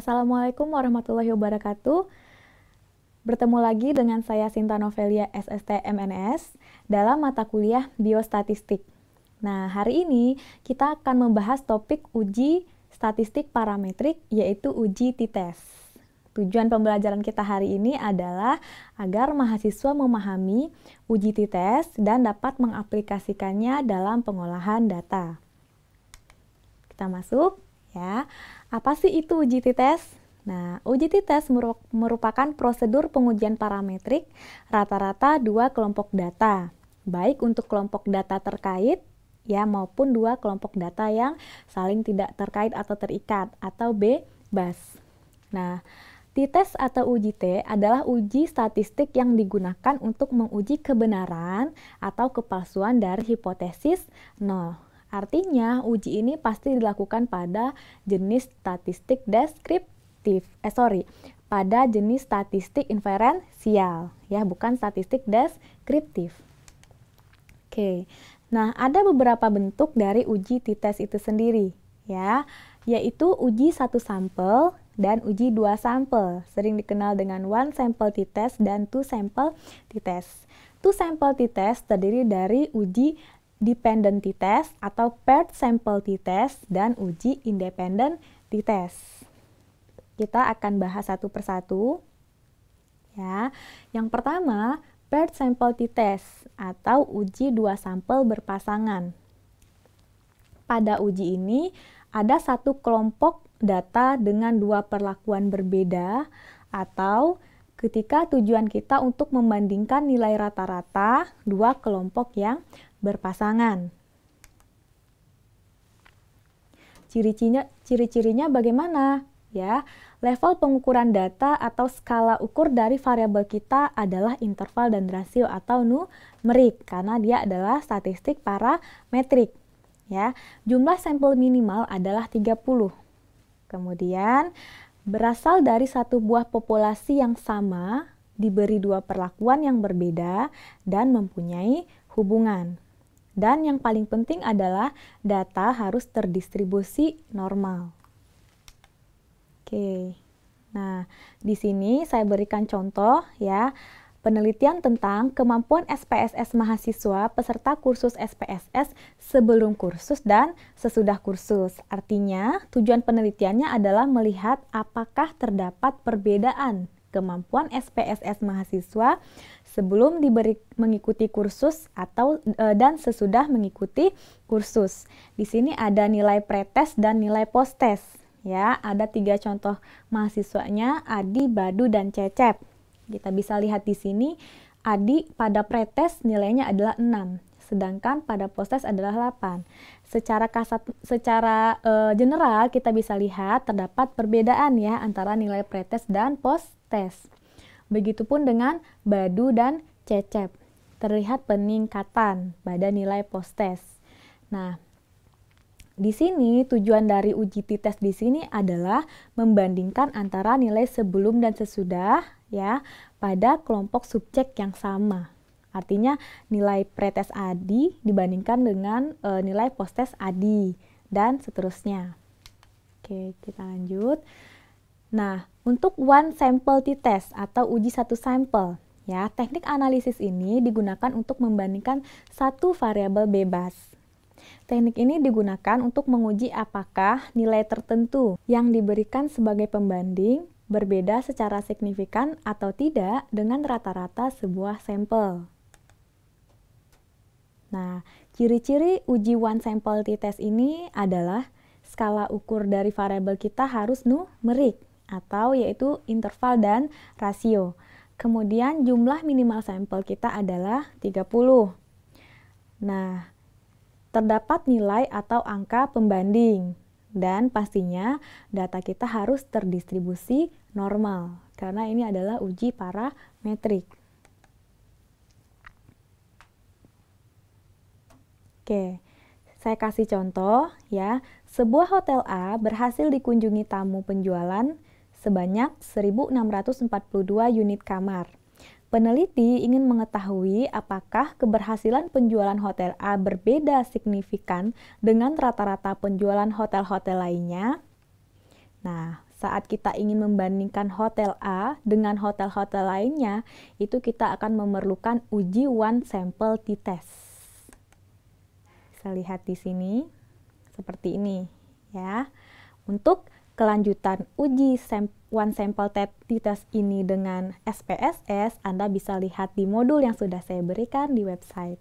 Assalamualaikum warahmatullahi wabarakatuh. Bertemu lagi dengan saya Sinta Novelia SST MNS dalam mata kuliah Biostatistik. Nah, hari ini kita akan membahas topik uji statistik parametrik yaitu uji t-test. E Tujuan pembelajaran kita hari ini adalah agar mahasiswa memahami uji t-test e dan dapat mengaplikasikannya dalam pengolahan data. Kita masuk Ya, apa sih itu uji t test? Nah, uji t test merupakan prosedur pengujian parametrik rata-rata dua kelompok data, baik untuk kelompok data terkait ya maupun dua kelompok data yang saling tidak terkait atau terikat atau B BAS. Nah, T-test atau uji T adalah uji statistik yang digunakan untuk menguji kebenaran atau kepalsuan dari hipotesis nol. Artinya, uji ini pasti dilakukan pada jenis statistik deskriptif. Eh, sorry, pada jenis statistik inferensial, ya, bukan statistik deskriptif. Oke. Nah, ada beberapa bentuk dari uji t-test itu sendiri, ya, yaitu uji satu sampel dan uji dua sampel, sering dikenal dengan one sample t-test dan two sample t-test. Two sample t-test terdiri dari uji dependent t test atau paired sample t-test dan uji independent t-test. Kita akan bahas satu persatu. Ya. Yang pertama, paired sample t-test atau uji dua sampel berpasangan. Pada uji ini ada satu kelompok data dengan dua perlakuan berbeda atau ketika tujuan kita untuk membandingkan nilai rata-rata dua kelompok yang berpasangan. Ciri-cirinya ciri-cirinya bagaimana? Ya, level pengukuran data atau skala ukur dari variabel kita adalah interval dan rasio atau numerik karena dia adalah statistik parametrik. Ya, jumlah sampel minimal adalah 30. Kemudian berasal dari satu buah populasi yang sama diberi dua perlakuan yang berbeda dan mempunyai hubungan. Dan yang paling penting adalah data harus terdistribusi normal. Oke. Nah, di sini saya berikan contoh ya. Penelitian tentang kemampuan SPSS mahasiswa peserta kursus SPSS sebelum kursus dan sesudah kursus. Artinya, tujuan penelitiannya adalah melihat apakah terdapat perbedaan kemampuan SPSS mahasiswa sebelum diberi mengikuti kursus atau e, dan sesudah mengikuti kursus. Di sini ada nilai pretest dan nilai posttest ya. Ada tiga contoh mahasiswanya Adi, Badu dan Cecep. Kita bisa lihat di sini Adi pada pretest nilainya adalah 6 sedangkan pada proses adalah 8. Secara kasat secara e, general kita bisa lihat terdapat perbedaan ya antara nilai pretest dan posttest. Begitupun dengan badu dan cecep. Terlihat peningkatan pada nilai posttest. Nah, di sini tujuan dari uji test di sini adalah membandingkan antara nilai sebelum dan sesudah ya pada kelompok subjek yang sama. Artinya nilai pretest ADI dibandingkan dengan e, nilai posttest ADI dan seterusnya. Oke, kita lanjut. Nah, untuk one sample t-test atau uji satu sampel, ya, teknik analisis ini digunakan untuk membandingkan satu variabel bebas. Teknik ini digunakan untuk menguji apakah nilai tertentu yang diberikan sebagai pembanding berbeda secara signifikan atau tidak dengan rata-rata sebuah sampel. Nah, ciri-ciri uji one sample t-test ini adalah skala ukur dari variabel kita harus numerik atau yaitu interval dan rasio. Kemudian jumlah minimal sampel kita adalah 30. Nah, terdapat nilai atau angka pembanding dan pastinya data kita harus terdistribusi normal karena ini adalah uji parametrik. Oke, saya kasih contoh ya. Sebuah hotel A berhasil dikunjungi tamu penjualan sebanyak 1642 unit kamar. Peneliti ingin mengetahui apakah keberhasilan penjualan hotel A berbeda signifikan dengan rata-rata penjualan hotel-hotel lainnya. Nah, saat kita ingin membandingkan hotel A dengan hotel-hotel lainnya, itu kita akan memerlukan uji one sample t-test bisa lihat di sini seperti ini ya. Untuk kelanjutan uji sam one sample di test ini dengan SPSS, Anda bisa lihat di modul yang sudah saya berikan di website.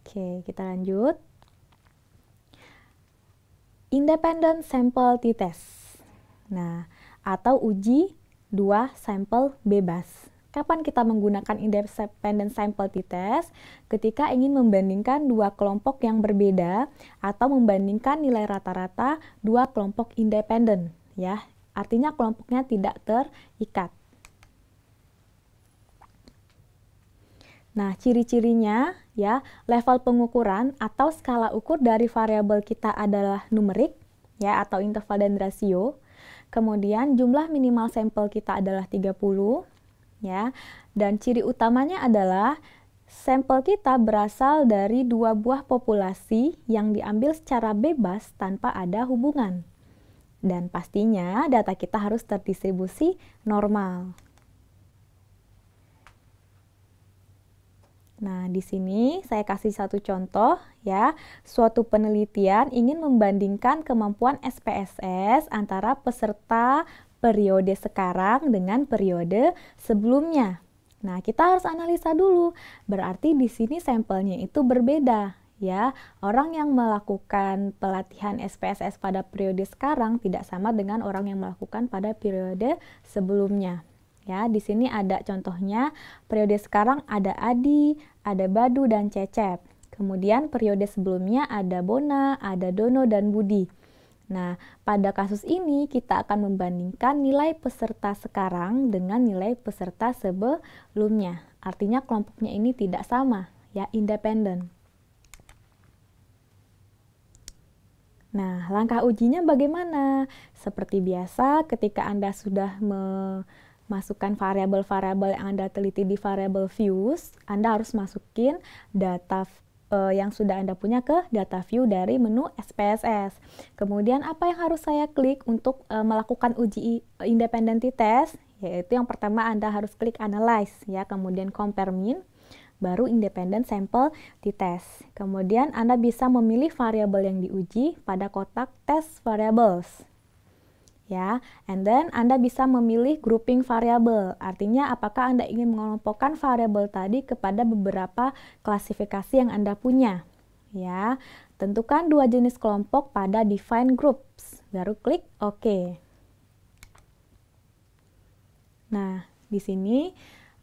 Oke, kita lanjut. Independent sample t-test. Nah, atau uji dua sampel bebas. Kapan kita menggunakan independent sample t-test? Ketika ingin membandingkan dua kelompok yang berbeda atau membandingkan nilai rata-rata dua kelompok independen, ya. Artinya kelompoknya tidak terikat. Nah, ciri-cirinya ya, level pengukuran atau skala ukur dari variabel kita adalah numerik ya atau interval dan rasio. Kemudian jumlah minimal sampel kita adalah 30 ya. Dan ciri utamanya adalah sampel kita berasal dari dua buah populasi yang diambil secara bebas tanpa ada hubungan. Dan pastinya data kita harus terdistribusi normal. Nah, di sini saya kasih satu contoh ya. Suatu penelitian ingin membandingkan kemampuan SPSS antara peserta periode sekarang dengan periode sebelumnya. Nah, kita harus analisa dulu. Berarti di sini sampelnya itu berbeda ya. Orang yang melakukan pelatihan SPSS pada periode sekarang tidak sama dengan orang yang melakukan pada periode sebelumnya. Ya, di sini ada contohnya periode sekarang ada Adi, ada Badu dan Cecep. Kemudian periode sebelumnya ada Bona, ada Dono dan Budi. Nah, pada kasus ini kita akan membandingkan nilai peserta sekarang dengan nilai peserta sebelumnya. Artinya kelompoknya ini tidak sama, ya independen. Nah, langkah ujinya bagaimana? Seperti biasa, ketika Anda sudah memasukkan variabel-variabel yang Anda teliti di variable views, Anda harus masukin data uh, yang sudah Anda punya ke data view dari menu SPSS. Kemudian apa yang harus saya klik untuk uh, melakukan uji eh, independenti test? Yaitu yang pertama Anda harus klik analyze ya, kemudian compare mean baru Independent Sample t-Test. Kemudian Anda bisa memilih variabel yang diuji pada kotak test variables ya. And then Anda bisa memilih grouping variable, Artinya apakah Anda ingin mengelompokkan variable tadi kepada beberapa klasifikasi yang Anda punya, ya. Tentukan dua jenis kelompok pada define groups. Baru klik OK. Nah, di sini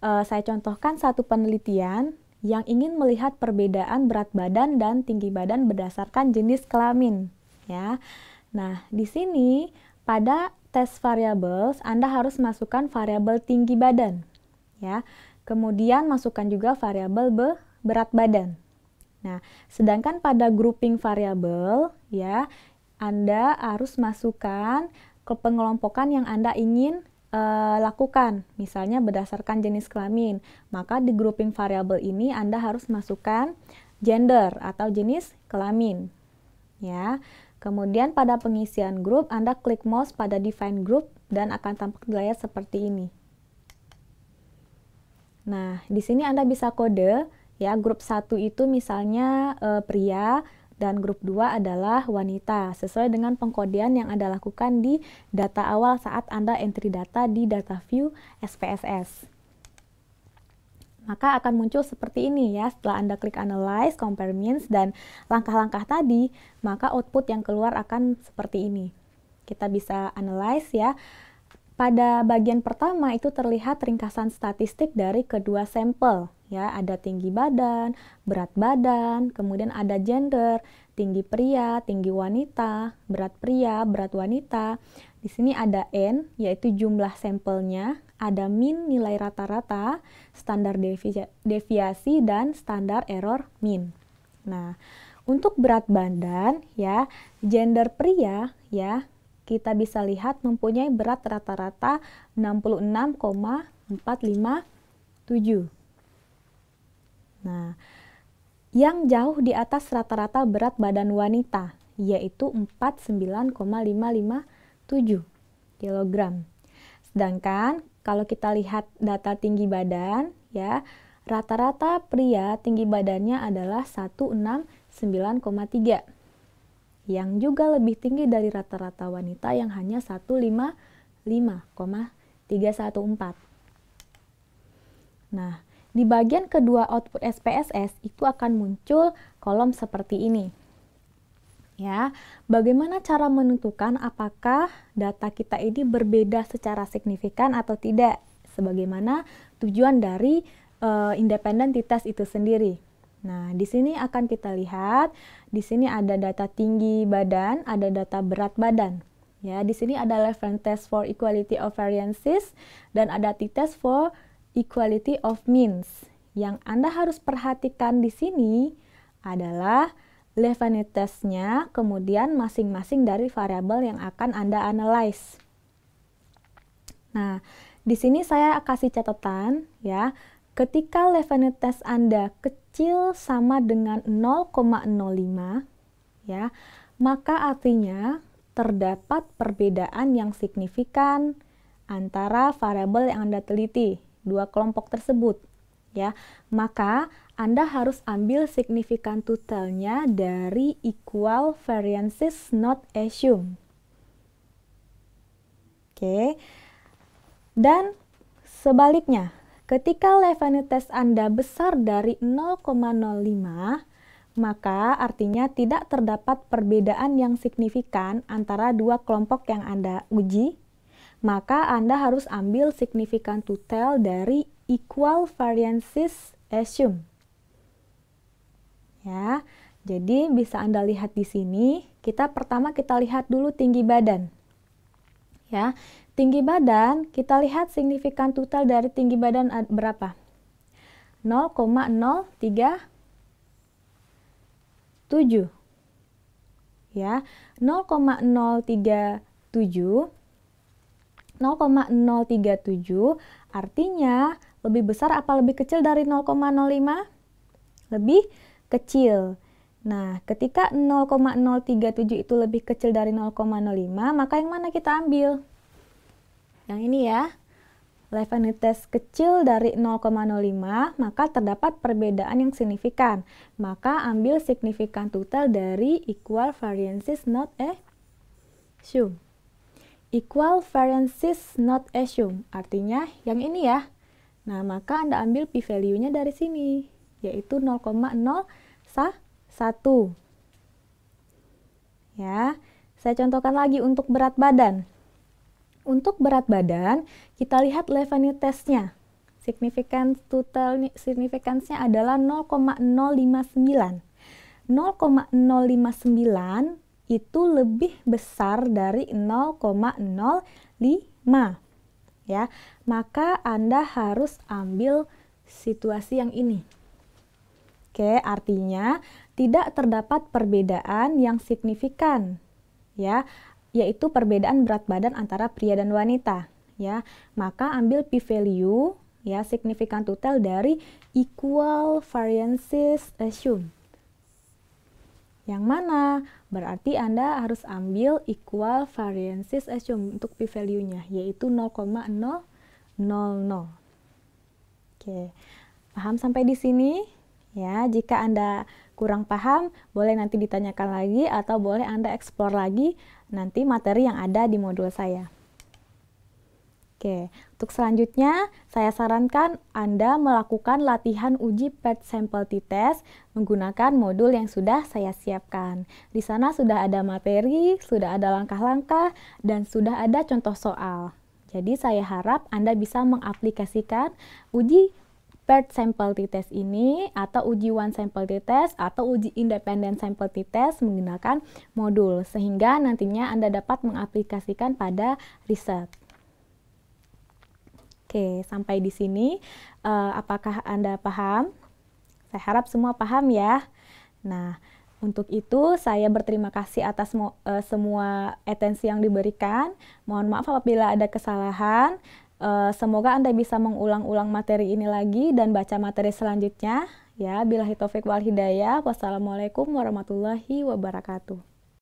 uh, saya contohkan satu penelitian yang ingin melihat perbedaan berat badan dan tinggi badan berdasarkan jenis kelamin, ya. Nah, di sini pada tes variables, Anda harus masukkan variabel tinggi badan, ya. Kemudian masukkan juga variabel be berat badan. Nah, sedangkan pada grouping variabel, ya, Anda harus masukkan ke pengelompokan yang Anda ingin eh, lakukan, misalnya berdasarkan jenis kelamin. Maka di grouping variabel ini Anda harus masukkan gender atau jenis kelamin. Ya. Kemudian pada pengisian grup, Anda klik mouse pada define group dan akan tampak di layar seperti ini. Nah, di sini Anda bisa kode ya, grup satu itu misalnya e, pria dan grup 2 adalah wanita sesuai dengan pengkodean yang Anda lakukan di data awal saat Anda entry data di data view SPSS maka akan muncul seperti ini ya. Setelah Anda klik analyze, compare means, dan langkah-langkah tadi, maka output yang keluar akan seperti ini. Kita bisa analyze ya. Pada bagian pertama itu terlihat ringkasan statistik dari kedua sampel ya, ada tinggi badan, berat badan, kemudian ada gender, tinggi pria, tinggi wanita, berat pria, berat wanita. Di sini ada n yaitu jumlah sampelnya ada min nilai rata-rata, standar devi deviasi, dan standar error min. Nah, untuk berat badan ya, gender pria ya, kita bisa lihat mempunyai berat rata-rata 66,457. Nah, yang jauh di atas rata-rata berat badan wanita yaitu 49,557 kg. Sedangkan kalau kita lihat data tinggi badan, ya, rata-rata pria tinggi badannya adalah 169,3 yang juga lebih tinggi dari rata-rata wanita yang hanya 155,314. Nah, di bagian kedua output SPSS itu akan muncul kolom seperti ini ya. Bagaimana cara menentukan apakah data kita ini berbeda secara signifikan atau tidak sebagaimana tujuan dari uh, eh, independent test itu sendiri. Nah, di sini akan kita lihat di sini ada data tinggi badan, ada data berat badan. Ya, di sini ada Levin test for equality of variances dan ada t-test for equality of means. Yang Anda harus perhatikan di sini adalah levanitasnya kemudian masing-masing dari variabel yang akan Anda analyze. Nah, di sini saya kasih catatan ya, ketika levanitas Anda kecil sama dengan 0,05 ya, maka artinya terdapat perbedaan yang signifikan antara variabel yang Anda teliti, dua kelompok tersebut ya. Maka anda harus ambil signifikan totalnya dari equal variances not assumed. Oke. Dan sebaliknya, ketika levene test Anda besar dari 0,05, maka artinya tidak terdapat perbedaan yang signifikan antara dua kelompok yang Anda uji, maka Anda harus ambil signifikan total dari equal variances assumed ya. Jadi bisa Anda lihat di sini, kita pertama kita lihat dulu tinggi badan. Ya. Tinggi badan kita lihat signifikan total dari tinggi badan berapa? 0,037. Ya. 0,037 0,037 artinya lebih besar apa lebih kecil dari 0,05? Lebih kecil. Nah, ketika 0,037 itu lebih kecil dari 0,05, maka yang mana kita ambil? Yang ini ya. Life kecil dari 0,05, maka terdapat perbedaan yang signifikan. Maka ambil signifikan total dari equal variances not assumed. Equal variances not assumed, artinya yang ini ya. Nah, maka Anda ambil p-value-nya dari sini yaitu 0,01. Ya, saya contohkan lagi untuk berat badan. Untuk berat badan, kita lihat Levani testnya. Signifikansinya total signifikansnya adalah 0,059. 0,059 itu lebih besar dari 0,05 ya maka Anda harus ambil situasi yang ini Oke, artinya tidak terdapat perbedaan yang signifikan ya, yaitu perbedaan berat badan antara pria dan wanita ya. Maka ambil p value ya signifikan total dari equal variances assumed. Yang mana? Berarti Anda harus ambil equal variances assumed untuk p-value-nya, yaitu 0,000. Oke, paham sampai di sini? Ya, jika Anda kurang paham, boleh nanti ditanyakan lagi atau boleh Anda eksplor lagi nanti materi yang ada di modul saya. Oke, untuk selanjutnya saya sarankan Anda melakukan latihan uji PET sampel t-test menggunakan modul yang sudah saya siapkan. Di sana sudah ada materi, sudah ada langkah-langkah, dan sudah ada contoh soal. Jadi saya harap Anda bisa mengaplikasikan uji paired sample t test ini atau uji one sample t test atau uji independent sample t test menggunakan modul sehingga nantinya Anda dapat mengaplikasikan pada riset. Oke, sampai di sini uh, apakah Anda paham? Saya harap semua paham ya. Nah, untuk itu, saya berterima kasih atas eh, semua atensi yang diberikan. Mohon maaf apabila ada kesalahan. Uh, semoga Anda bisa mengulang-ulang materi ini lagi dan baca materi selanjutnya. Ya, bila hitofik wal hidayah. Wassalamualaikum warahmatullahi wabarakatuh.